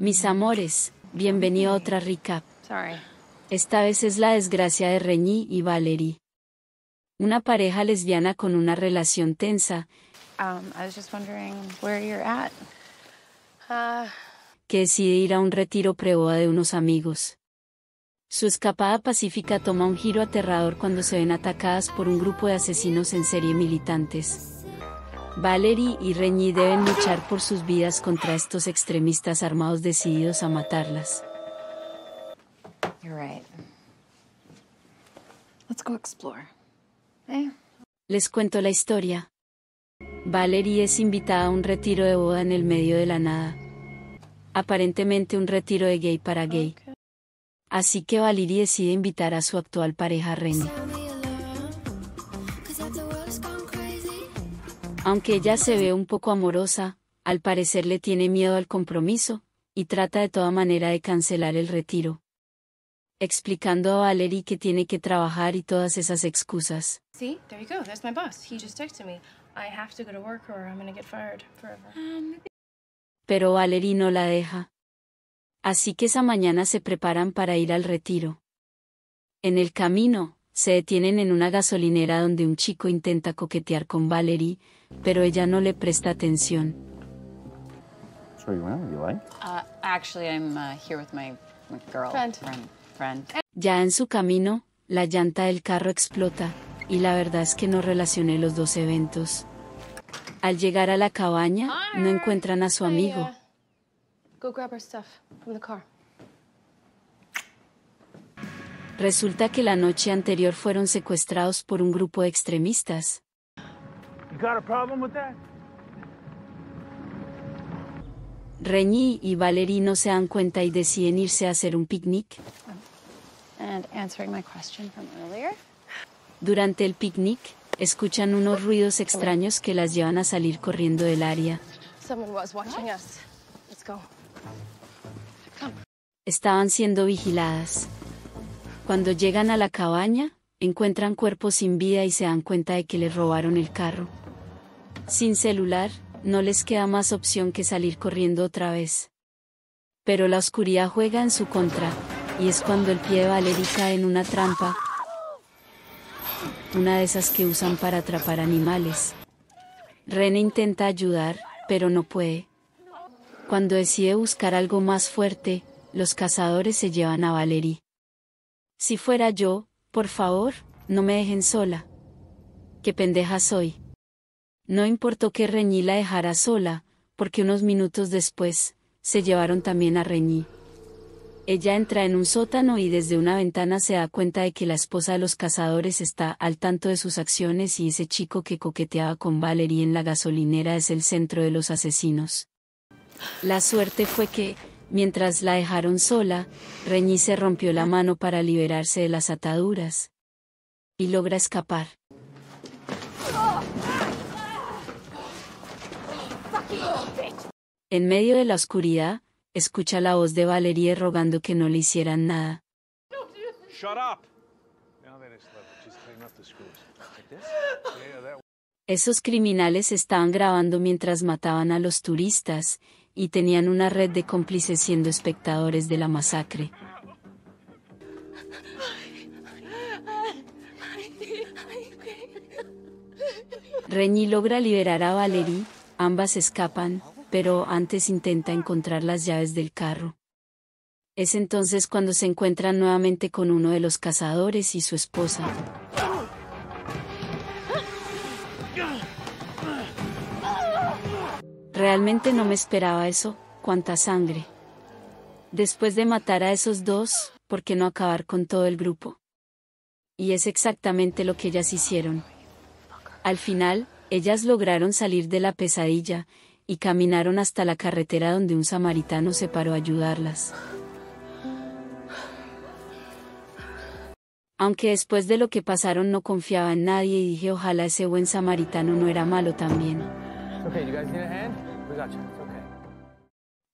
Mis amores, bienvenido a otra recap. Esta vez es la desgracia de Reñí y Valerie. Una pareja lesbiana con una relación tensa. Um, ah. Que decide ir a un retiro preboda de unos amigos. Su escapada pacífica toma un giro aterrador cuando se ven atacadas por un grupo de asesinos en serie militantes. Valerie y Reñi deben luchar por sus vidas contra estos extremistas armados decididos a matarlas. Eh. Les cuento la historia. Valerie es invitada a un retiro de boda en el medio de la nada. Aparentemente un retiro de gay para gay. Así que Valerie decide invitar a su actual pareja Renny. Aunque ella se ve un poco amorosa, al parecer le tiene miedo al compromiso, y trata de toda manera de cancelar el retiro. Explicando a Valerie que tiene que trabajar y todas esas excusas. Pero Valerie no la deja. Así que esa mañana se preparan para ir al retiro. En el camino, se detienen en una gasolinera donde un chico intenta coquetear con Valerie, pero ella no le presta atención. Ya en su camino, la llanta del carro explota, y la verdad es que no relacioné los dos eventos. Al llegar a la cabaña, no encuentran a su amigo. Go grab our stuff from the car. Resulta que la noche anterior fueron secuestrados por un grupo de extremistas. Reñi y Valerie no se dan cuenta y deciden irse a hacer un picnic. Durante el picnic, escuchan unos ruidos extraños que las llevan a salir corriendo del área. Estaban siendo vigiladas. Cuando llegan a la cabaña, encuentran cuerpos sin vida y se dan cuenta de que les robaron el carro. Sin celular, no les queda más opción que salir corriendo otra vez. Pero la oscuridad juega en su contra, y es cuando el pie de Valerie cae en una trampa, una de esas que usan para atrapar animales. Rene intenta ayudar, pero no puede. Cuando decide buscar algo más fuerte, los cazadores se llevan a Valerie. Si fuera yo, por favor, no me dejen sola. Qué pendeja soy. No importó que Reñí la dejara sola, porque unos minutos después, se llevaron también a Reñí. Ella entra en un sótano y desde una ventana se da cuenta de que la esposa de los cazadores está al tanto de sus acciones y ese chico que coqueteaba con Valerie en la gasolinera es el centro de los asesinos. La suerte fue que, Mientras la dejaron sola, Reñi se rompió la mano para liberarse de las ataduras. Y logra escapar. En medio de la oscuridad, escucha la voz de Valerie rogando que no le hicieran nada. Esos criminales estaban grabando mientras mataban a los turistas, y tenían una red de cómplices siendo espectadores de la masacre. Reñi logra liberar a Valerie, ambas escapan, pero antes intenta encontrar las llaves del carro. Es entonces cuando se encuentran nuevamente con uno de los cazadores y su esposa. Realmente no me esperaba eso, cuánta sangre. Después de matar a esos dos, ¿por qué no acabar con todo el grupo? Y es exactamente lo que ellas hicieron. Al final, ellas lograron salir de la pesadilla, y caminaron hasta la carretera donde un samaritano se paró a ayudarlas. Aunque después de lo que pasaron no confiaba en nadie y dije ojalá ese buen samaritano no era malo también.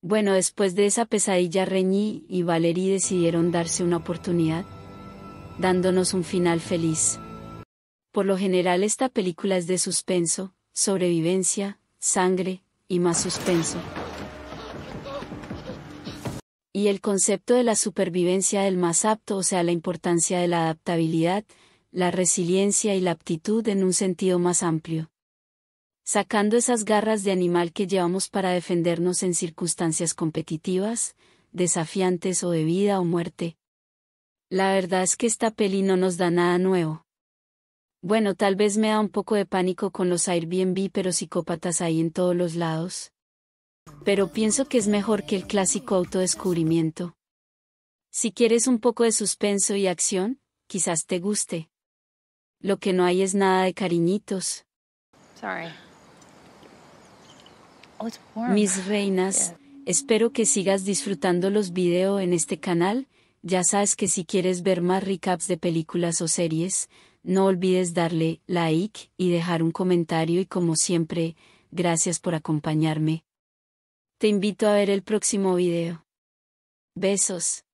Bueno, después de esa pesadilla Reñí y Valerie decidieron darse una oportunidad, dándonos un final feliz. Por lo general esta película es de suspenso, sobrevivencia, sangre, y más suspenso. Y el concepto de la supervivencia del más apto, o sea, la importancia de la adaptabilidad, la resiliencia y la aptitud en un sentido más amplio sacando esas garras de animal que llevamos para defendernos en circunstancias competitivas, desafiantes o de vida o muerte. La verdad es que esta peli no nos da nada nuevo. Bueno, tal vez me da un poco de pánico con los Airbnb, pero psicópatas ahí en todos los lados. Pero pienso que es mejor que el clásico autodescubrimiento. Si quieres un poco de suspenso y acción, quizás te guste. Lo que no hay es nada de cariñitos. Sorry. Mis reinas, espero que sigas disfrutando los videos en este canal, ya sabes que si quieres ver más recaps de películas o series, no olvides darle like y dejar un comentario y como siempre, gracias por acompañarme. Te invito a ver el próximo video. Besos.